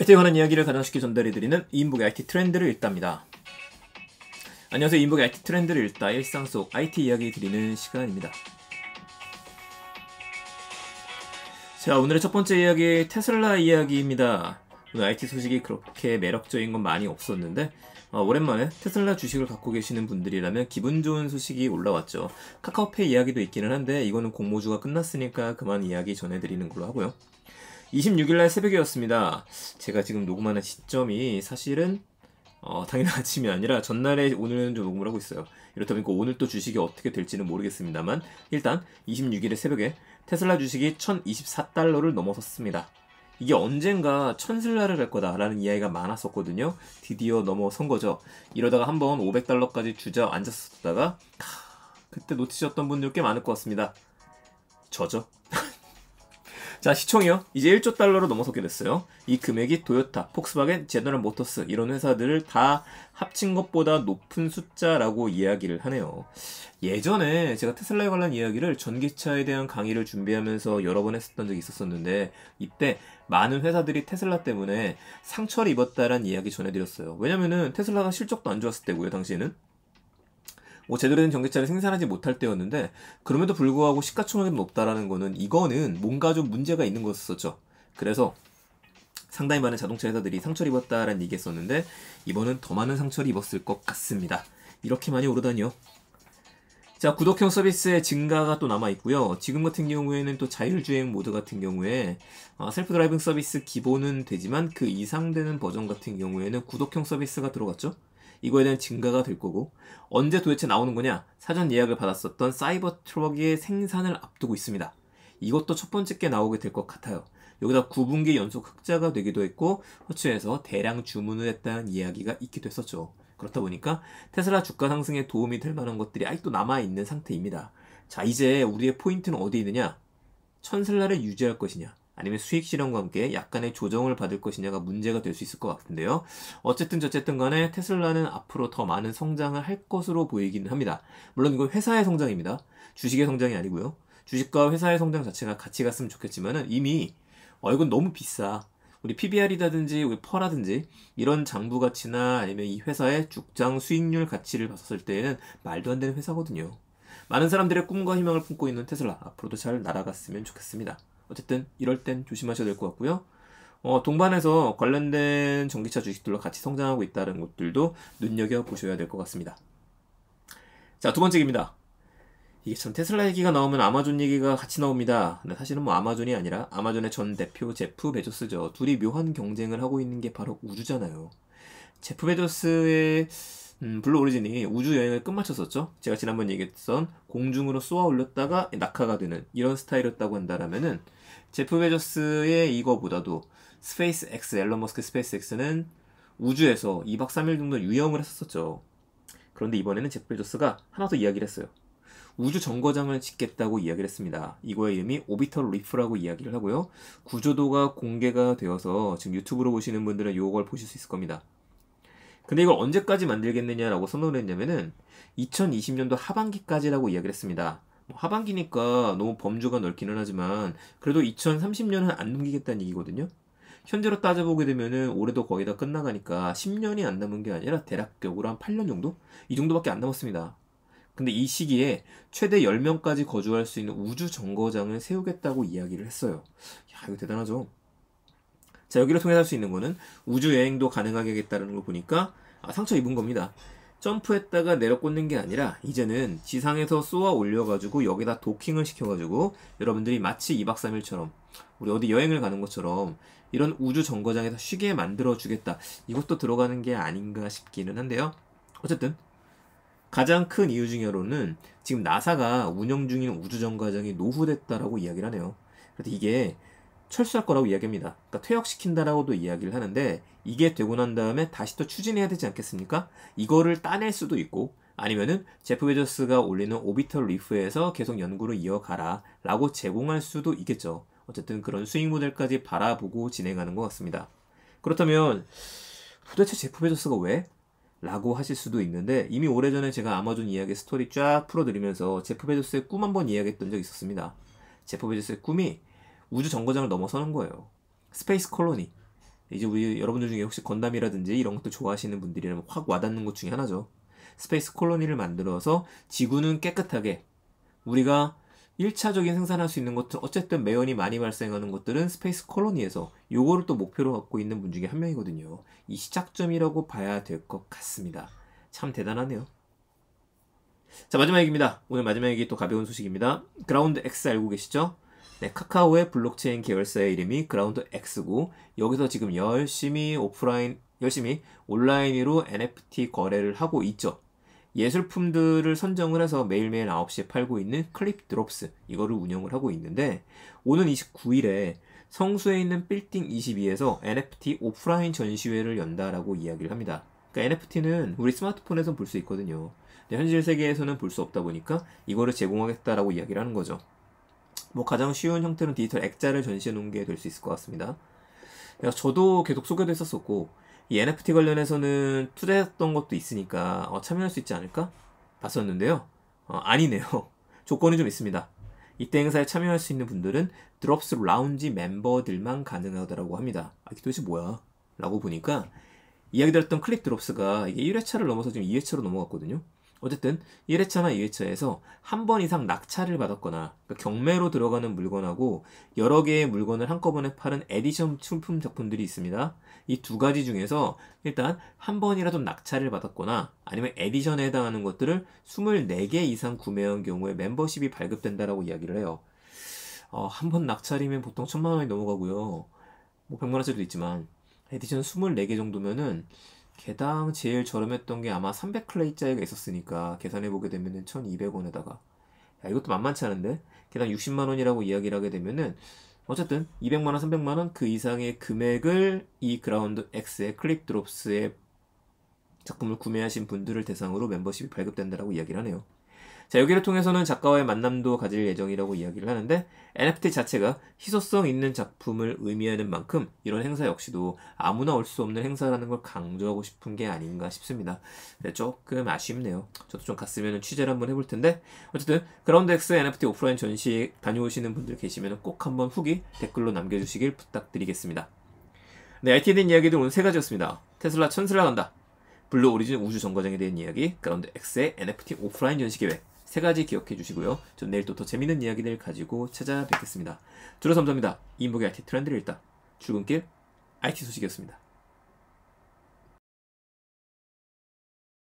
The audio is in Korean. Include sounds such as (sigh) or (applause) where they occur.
IT에 관한 이야기를 가장 쉽게 전달해드리는 이인복의 IT 트렌드를 읽답니다. 안녕하세요. 이인복의 IT 트렌드를 읽다 일상 속 IT 이야기 드리는 시간입니다. 자, 오늘의 첫 번째 이야기 테슬라 이야기입니다. 오늘 IT 소식이 그렇게 매력적인 건 많이 없었는데 어, 오랜만에 테슬라 주식을 갖고 계시는 분들이라면 기분 좋은 소식이 올라왔죠. 카카오페이 이야기도 있기는 한데 이거는 공모주가 끝났으니까 그만 이야기 전해드리는 걸로 하고요. 26일날 새벽이었습니다. 제가 지금 녹음하는 시점이 사실은 어, 당일 (laughs) 아침이 아니라 전날에 오늘은 좀 녹음을 하고 있어요. 이렇다 보니까 그 오늘 또 주식이 어떻게 될지는 모르겠습니다만 일단 2 6일의 새벽에 테슬라 주식이 1024달러를 넘어섰습니다. 이게 언젠가 천슬라를 갈 거다라는 이야기가 많았었거든요. 드디어 넘어선 거죠. 이러다가 한번 500달러까지 주저앉았었다가 그때 놓치셨던 분들 꽤 많을 것 같습니다. 저죠. (laughs) 자, 시총이요. 이제 1조 달러로 넘어섰게 됐어요. 이 금액이 도요타, 폭스바겐, 제너럴 모터스 이런 회사들을 다 합친 것보다 높은 숫자라고 이야기를 하네요. 예전에 제가 테슬라에 관한 이야기를 전기차에 대한 강의를 준비하면서 여러 번 했었던 적이 있었었는데 이때 많은 회사들이 테슬라 때문에 상처를 입었다라는 이야기 전해드렸어요. 왜냐면은 테슬라가 실적도 안 좋았을 때고요, 당시에는. 뭐 제대로 된 전기차를 생산하지 못할 때였는데 그럼에도 불구하고 시가총액은 높다라는 거는 이거는 뭔가 좀 문제가 있는 것었죠. 그래서 상당히 많은 자동차 회사들이 상처를 입었다라는 얘기했었는데 이번은 더 많은 상처를 입었을 것 같습니다. 이렇게 많이 오르다니요. 자, 구독형 서비스의 증가가 또 남아있고요. 지금 같은 경우에는 또 자율주행 모드 같은 경우에 어, 셀프 드라이빙 서비스 기본은 되지만 그 이상되는 버전 같은 경우에는 구독형 서비스가 들어갔죠. 이거에 대한 증가가 될 거고 언제 도대체 나오는 거냐 사전 예약을 받았었던 사이버 트럭의 생산을 앞두고 있습니다. 이것도 첫 번째 게 나오게 될 것 같아요. 여기다 9분기 연속 흑자가 되기도 했고 허츠에서 대량 주문을 했다는 이야기가 있기도 했었죠. 그렇다 보니까 테슬라 주가 상승에 도움이 될 만한 것들이 아직도 남아있는 상태입니다. 자 이제 우리의 포인트는 어디 있느냐? 천슬라를 유지할 것이냐? 아니면 수익 실현과 함께 약간의 조정을 받을 것이냐가 문제가 될 수 있을 것 같은데요. 어쨌든 저쨌든 간에 테슬라는 앞으로 더 많은 성장을 할 것으로 보이기는 합니다. 물론 이건 회사의 성장입니다. 주식의 성장이 아니고요. 주식과 회사의 성장 자체가 같이 갔으면 좋겠지만 이미 어 이건 너무 비싸. 우리 PBR이라든지 우리 퍼라든지 이런 장부 가치나 아니면 이 회사의 죽장 수익률 가치를 봤을 때에는 말도 안 되는 회사거든요. 많은 사람들의 꿈과 희망을 품고 있는 테슬라 앞으로도 잘 날아갔으면 좋겠습니다. 어쨌든 이럴 땐 조심하셔야 될 것 같고요. 어, 동반해서 관련된 전기차 주식들로 같이 성장하고 있다는 것들도 눈여겨 보셔야 될 것 같습니다. 자, 두 번째 입니다 이게 참 테슬라 얘기가 나오면 아마존 얘기가 같이 나옵니다. 근데 사실은 뭐 아마존이 아니라 아마존의 전 대표 제프 베조스죠. 둘이 묘한 경쟁을 하고 있는 게 바로 우주잖아요. 제프 베조스의 음, 블루 오리진이 우주 여행을 끝마쳤었죠. 제가 지난번 얘기했던 공중으로 쏘아 올렸다가 낙하가 되는 이런 스타일이었다고 한다라면은 제프 베저스의 이거보다도 스페이스 X 앨런 머스크 스페이스 X는 우주에서 2박 3일 정도 유영을 했었죠. 그런데 이번에는 제프 베조스가 하나 더 이야기를 했어요. 우주 정거장을 짓겠다고 이야기를 했습니다. 이거의 이름이 오비털 리프라고 이야기를 하고요. 구조도가 공개가 되어서 지금 유튜브로 보시는 분들은 이걸 보실 수 있을 겁니다. 근데 이걸 언제까지 만들겠느냐라고 선언을 했냐면은 2020년도 하반기까지라고 이야기를 했습니다. 뭐 하반기니까 너무 범주가 넓기는 하지만 그래도 2030년은 안 넘기겠다는 얘기거든요. 현재로 따져보게 되면은 올해도 거의 다 끝나가니까 10년이 안 남은 게 아니라 대략적으로 한 8년 정도? 이 정도밖에 안 남았습니다. 근데 이 시기에 최대 10명까지 거주할 수 있는 우주 정거장을 세우겠다고 이야기를 했어요. 야, 이거 대단하죠? 자, 여기를 통해서 할수 있는 거는 우주 여행도 가능하겠다는 게걸 보니까 아, 상처 입은 겁니다. 점프했다가 내려 꽂는 게 아니라 이제는 지상에서 쏘아 올려가지고 여기다 도킹을 시켜가지고 여러분들이 마치 2박 3일처럼 우리 어디 여행을 가는 것처럼 이런 우주 정거장에서 쉬게 만들어주겠다. 이것도 들어가는 게 아닌가 싶기는 한데요. 어쨌든 가장 큰 이유 중에 하나는 지금 나사가 운영 중인 우주 정거장이 노후됐다라고 이야기를 하네요. 그래서 이게 철수할 거라고 이야기합니다. 그러니까 퇴역시킨다라고도 이야기를 하는데 이게 되고 난 다음에 다시 또 추진해야 되지 않겠습니까? 이거를 따낼 수도 있고 아니면은 제프 베저스가 올리는 오비털 리프에서 계속 연구를 이어가라 라고 제공할 수도 있겠죠. 어쨌든 그런 수익 모델까지 바라보고 진행하는 것 같습니다. 그렇다면 도대체 제프 베저스가 왜? 라고 하실 수도 있는데 이미 오래전에 제가 아마존 이야기 스토리 쫙 풀어드리면서 제프 베조스의 꿈 한번 이야기했던 적이 있었습니다. 제프 베조스의 꿈이 우주 정거장을 넘어서는 거예요. 스페이스 콜로니. 이제 우리 여러분들 중에 혹시 건담이라든지 이런 것도 좋아하시는 분들이라면 확 와닿는 것 중에 하나죠. 스페이스 콜로니를 만들어서 지구는 깨끗하게 우리가 1차적인 생산할 수 있는 것들 어쨌든 매연이 많이 발생하는 것들은 스페이스 콜로니에서 요거를 또 목표로 갖고 있는 분 중에 한 명이거든요. 이 시작점이라고 봐야 될 것 같습니다. 참 대단하네요. 자 마지막 얘기입니다. 오늘 마지막 얘기 또 가벼운 소식입니다. 그라운드 X 알고 계시죠? 네, 카카오의 블록체인 계열사의 이름이 그라운드 X고 여기서 지금 열심히 오프라인 열심히 온라인으로 NFT 거래를 하고 있죠. 예술품들을 선정을 해서 매일매일 9시에 팔고 있는 클립 드롭스 이거를 운영을 하고 있는데 오는 29일에 성수에 있는 빌딩 22에서 NFT 오프라인 전시회를 연다라고 이야기를 합니다. 그러니까 NFT는 우리 스마트폰에서 볼 수 있거든요. 현실 세계에서는 볼 수 없다 보니까 이거를 제공하겠다라고 이야기를 하는 거죠. 뭐 가장 쉬운 형태는 디지털 액자를 전시해 놓은 게 될 수 있을 것 같습니다. 저도 계속 소개도 했었었고 이 NFT 관련해서는 투자했던 것도 있으니까 어, 참여할 수 있지 않을까 봤었는데요. 어, 아니네요. (laughs) 조건이 좀 있습니다. 이때 행사에 참여할 수 있는 분들은 드롭스 라운지 멤버들만 가능하다고 합니다. 아, 이게 도대체 뭐야? 라고 보니까 이야기 들었던 클릭 드롭스가 이게 1회차를 넘어서 지금 2회차로 넘어갔거든요. 어쨌든 1회차나 2회차에서 한 번 이상 낙찰을 받았거나 그러니까 경매로 들어가는 물건하고 여러 개의 물건을 한꺼번에 파는 에디션 출품 작품들이 있습니다. 이 두 가지 중에서 일단 한 번이라도 낙찰을 받았거나 아니면 에디션에 해당하는 것들을 24개 이상 구매한 경우에 멤버십이 발급된다라고 이야기를 해요. 어, 한 번 낙찰이면 보통 천만 원이 넘어가고요. 뭐 100만 원짜리도 있지만 에디션 24개 정도면은 개당 제일 저렴했던 게 아마 300클레이짜리가 있었으니까 계산해보게 되면은 1200원에다가 야, 이것도 만만치 않은데 개당 60만원이라고 이야기를 하게 되면은 어쨌든 200만원, 300만원 그 이상의 금액을 이 그라운드 X의 클릭드롭스의 작품을 구매하신 분들을 대상으로 멤버십이 발급된다라고 이야기를 하네요. 자, 여기를 통해서는 작가와의 만남도 가질 예정이라고 이야기를 하는데 NFT 자체가 희소성 있는 작품을 의미하는 만큼 이런 행사 역시도 아무나 올 수 없는 행사라는 걸 강조하고 싶은 게 아닌가 싶습니다. 네, 조금 아쉽네요. 저도 좀 갔으면 취재를 한번 해볼 텐데 어쨌든 그라운드 X 스 NFT 오프라인 전시 다녀오시는 분들 계시면 꼭 한번 후기 댓글로 남겨주시길 부탁드리겠습니다. 네, IT에 대한 이야기들 오늘 세 가지였습니다. 테슬라 천스라 간다. 블루 오리진 우주 정거장에 대한 이야기, 그라운드 X의 NFT 오프라인 전시 계획, 세 가지 기억해 주시고요. 좀 내일 또 더 재밌는 이야기들 가지고 찾아뵙겠습니다. 주로 삼자입니다. 인복의 IT 트렌드를 읽다. 출근길 IT 소식이었습니다.